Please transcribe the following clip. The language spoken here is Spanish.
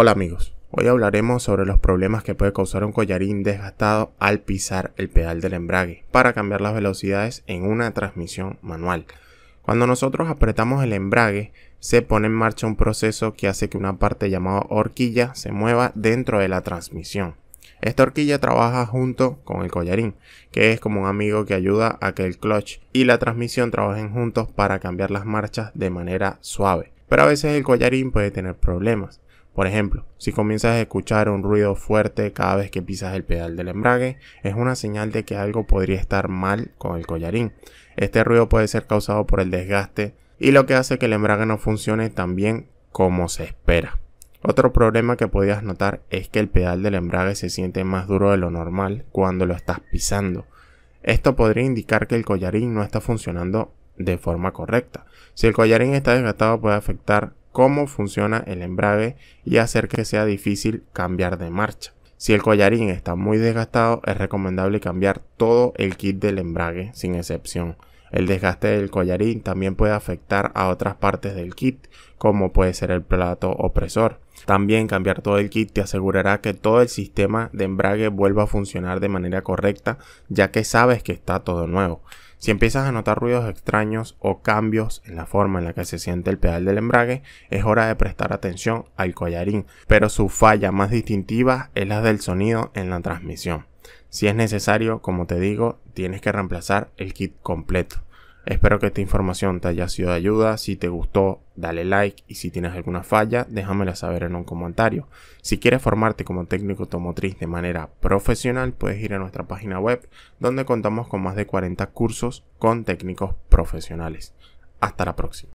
Hola amigos, hoy hablaremos sobre los problemas que puede causar un collarín desgastado al pisar el pedal del embrague para cambiar las velocidades en una transmisión manual. Cuando nosotros apretamos el embrague, se pone en marcha un proceso que hace que una parte llamada horquilla se mueva dentro de la transmisión. Esta horquilla trabaja junto con el collarín, que es como un amigo que ayuda a que el clutch y la transmisión trabajen juntos para cambiar las marchas de manera suave. Pero a veces el collarín puede tener problemas, por ejemplo, si comienzas a escuchar un ruido fuerte cada vez que pisas el pedal del embrague, es una señal de que algo podría estar mal con el collarín. Este ruido puede ser causado por el desgaste y lo que hace que el embrague no funcione tan bien como se espera. Otro problema que podrías notar es que el pedal del embrague se siente más duro de lo normal cuando lo estás pisando. Esto podría indicar que el collarín no está funcionando de forma correcta. Si el collarín está desgastado puede afectar cómo funciona el embrague y hacer que sea difícil cambiar de marcha. Si el collarín está muy desgastado, es recomendable cambiar todo el kit del embrague sin excepción. El desgaste del collarín también puede afectar a otras partes del kit, como puede ser el plato opresor. También cambiar todo el kit te asegurará que todo el sistema de embrague vuelva a funcionar de manera correcta, ya que sabes que está todo nuevo. Si empiezas a notar ruidos extraños o cambios en la forma en la que se siente el pedal del embrague, es hora de prestar atención al collarín, pero su falla más distintiva es la del sonido en la transmisión. Si es necesario, como te digo, tienes que reemplazar el kit completo. Espero que esta información te haya sido de ayuda. Si te gustó, dale like y si tienes alguna falla, déjamela saber en un comentario. Si quieres formarte como técnico automotriz de manera profesional, puedes ir a nuestra página web donde contamos con más de 40 cursos con técnicos profesionales. Hasta la próxima.